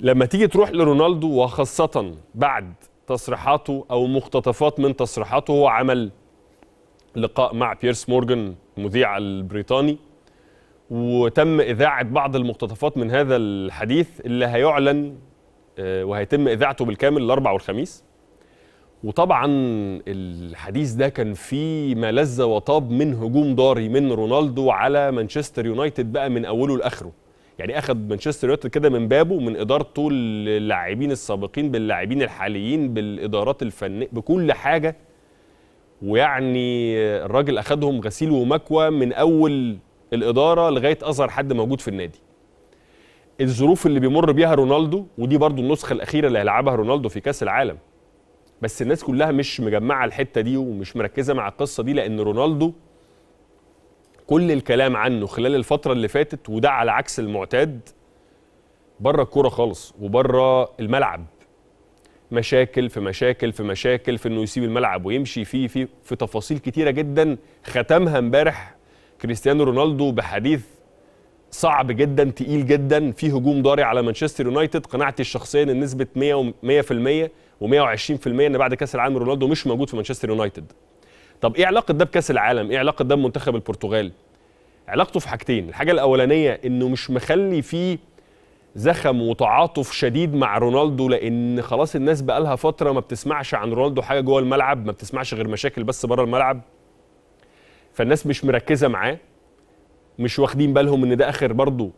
لما تيجي تروح لرونالدو وخاصة بعد تصريحاته أو مقتطفات من تصريحاته هو عمل لقاء مع بيرس مورجان المذيع البريطاني وتم إذاعة بعض المقتطفات من هذا الحديث اللي هيعلن آه، وهيتم إذاعته بالكامل الأربع والخميس وطبعا الحديث ده كان فيه ما لذ وطاب من هجوم ضاري من رونالدو على مانشستر يونايتد بقى من أوله لآخره يعني اخد مانشستر يونايتد كده من بابه من ادارته اللاعبين السابقين باللاعبين الحاليين بالادارات الفنيه بكل حاجه ويعني الراجل اخدهم غسيل ومكوى من اول الاداره لغايه اصغر حد موجود في النادي الظروف اللي بيمر بيها رونالدو ودي برضو النسخه الاخيره اللي هيلعبها رونالدو في كاس العالم بس الناس كلها مش مجمعه الحته دي ومش مركزه مع القصه دي لان رونالدو كل الكلام عنه خلال الفتره اللي فاتت وده على عكس المعتاد بره الكوره خالص وبره الملعب مشاكل في مشاكل في مشاكل في انه يسيب الملعب ويمشي فيه في في تفاصيل كتيره جدا ختمها امبارح كريستيانو رونالدو بحديث صعب جدا تقيل جدا في هجوم ضاري على مانشستر يونايتد قناعتي الشخصيه ان نسبه 100 و100% و120% ان بعد كاس العالم رونالدو مش موجود في مانشستر يونايتد طب ايه علاقه ده بكاس العالم ايه علاقه ده بمنتخب البرتغال علاقته في حاجتين الحاجه الاولانيه انه مش مخلي فيه زخم وتعاطف شديد مع رونالدو لان خلاص الناس بقالها فتره ما بتسمعش عن رونالدو حاجه جوه الملعب ما بتسمعش غير مشاكل بس بره الملعب فالناس مش مركزه معاه مش واخدين بالهم ان ده اخر برضه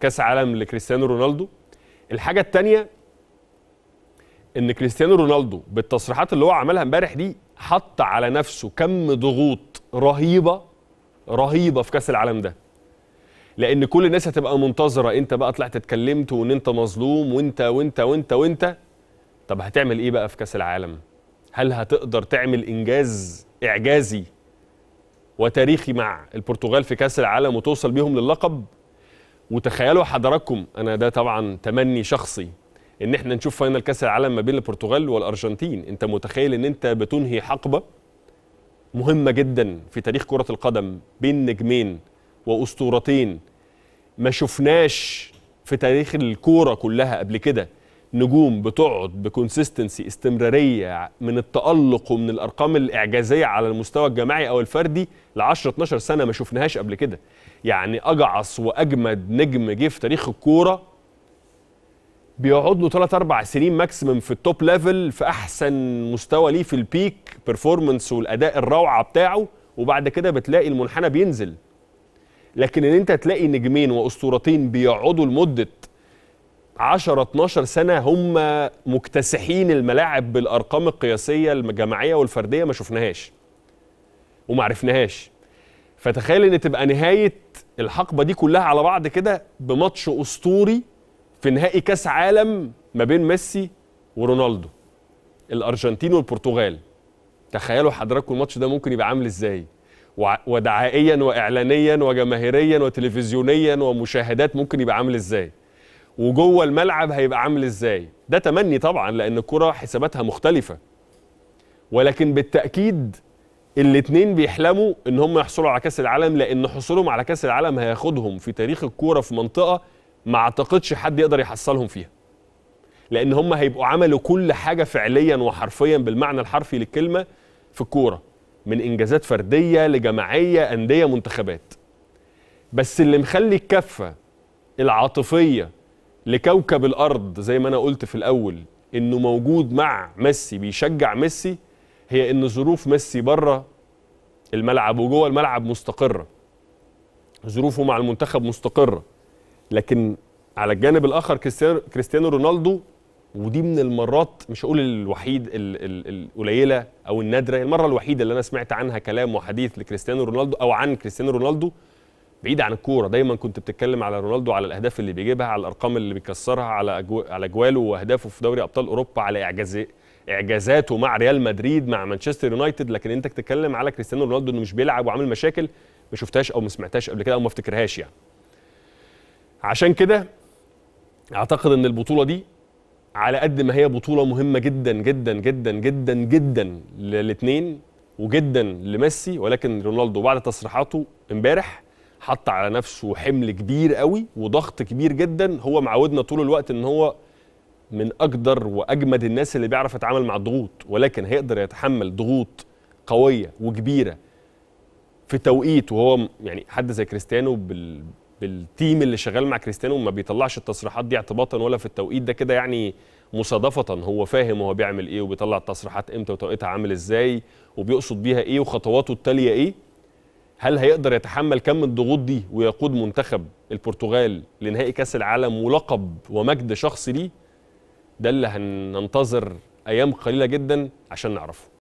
كاس عالم لكريستيانو رونالدو الحاجه الثانيه ان كريستيانو رونالدو بالتصريحات اللي هو عملها امبارح دي حط على نفسه كم ضغوط رهيبه رهيبه في كاس العالم ده لان كل الناس هتبقى منتظره انت بقى طلعت اتكلمت وان انت مظلوم وانت وانت وانت وانت طب هتعمل ايه بقى في كاس العالم هل هتقدر تعمل انجاز اعجازي وتاريخي مع البرتغال في كاس العالم وتوصل بيهم للقب وتخيلوا حضراتكم انا ده طبعا تمني شخصي ان احنا نشوف فاينل كاس العالم ما بين البرتغال والارجنتين انت متخيل ان انت بتنهي حقبه مهمه جدا في تاريخ كره القدم بين نجمين واسطورتين ما شفناش في تاريخ الكوره كلها قبل كده نجوم بتقعد بكونسيستنسي استمراريه من التالق ومن الارقام الاعجازيه على المستوى الجماعي او الفردي ل 10 12 سنه ما شفناهاش قبل كده يعني اجعص واجمد نجم جه في تاريخ الكوره بيقعد له ثلاث اربع سنين ماكسيمم في التوب ليفل في احسن مستوى ليه في البيك بيرفورمانس والاداء الروعه بتاعه وبعد كده بتلاقي المنحنى بينزل لكن ان انت تلاقي نجمين واسطورتين بيقعدوا لمده 10 12 سنه هم مكتسحين الملاعب بالارقام القياسيه الجماعيه والفرديه ما شفناهاش وما عرفناهاش فتخيل ان تبقى نهايه الحقبه دي كلها على بعض كده بماتش اسطوري في نهائي كاس عالم ما بين ميسي ورونالدو الارجنتين والبرتغال تخيلوا حضراتكم الماتش ده ممكن يبقى عامل ازاي ودعائيا واعلانيا وجماهيريا وتلفزيونيا ومشاهدات ممكن يبقى عامل ازاي وجوه الملعب هيبقى عامل ازاي ده تمني طبعا لان الكره حساباتها مختلفه ولكن بالتاكيد الاثنين بيحلموا ان هم يحصلوا على كاس العالم لان حصولهم على كاس العالم هياخدهم في تاريخ الكوره في منطقه ما اعتقدش حد يقدر يحصلهم فيها لان هم هيبقوا عملوا كل حاجه فعليا وحرفيا بالمعنى الحرفي للكلمه في الكوره من انجازات فرديه لجماعيه انديه منتخبات بس اللي مخلي الكفه العاطفيه لكوكب الارض زي ما انا قلت في الاول انه موجود مع ميسي بيشجع ميسي هي ان ظروف ميسي بره الملعب وجوه الملعب مستقره ظروفه مع المنتخب مستقره لكن على الجانب الاخر كريستيانو رونالدو ودي من المرات مش هقول الوحيد القليله او النادره المره الوحيده اللي انا سمعت عنها كلام وحديث لكريستيانو رونالدو او عن كريستيانو رونالدو بعيد عن الكوره دايما كنت بتتكلم على رونالدو على الاهداف اللي بيجيبها على الارقام اللي بيكسرها على على اجواله واهدافه في دوري ابطال اوروبا على اعجاز اعجازاته مع ريال مدريد مع مانشستر يونايتد لكن انت بتتكلم على كريستيانو رونالدو انه مش بيلعب وعامل مشاكل ما شفتهاش او ما سمعتهاش قبل كده او ما افتكرهاش يعني عشان كده اعتقد ان البطوله دي على قد ما هي بطوله مهمه جدا جدا جدا جدا جدا للاثنين وجدا لميسي ولكن رونالدو بعد تصريحاته امبارح حط على نفسه حمل كبير قوي وضغط كبير جدا هو معودنا طول الوقت ان هو من اقدر واجمد الناس اللي بيعرف يتعامل مع الضغوط ولكن هيقدر يتحمل ضغوط قويه وكبيره في توقيت وهو يعني حد زي كريستيانو بال بالتيم اللي شغال مع كريستيانو ما بيطلعش التصريحات دي اعتباطا ولا في التوقيت ده كده يعني مصادفة هو فاهم هو بيعمل ايه وبيطلع التصريحات امتى وتوقيتها عامل ازاي وبيقصد بيها ايه وخطواته التالية ايه هل هيقدر يتحمل كم الضغوط دي ويقود منتخب البرتغال لنهائي كاس العالم ولقب ومجد شخصي ليه ده اللي هننتظر ايام قليلة جدا عشان نعرفه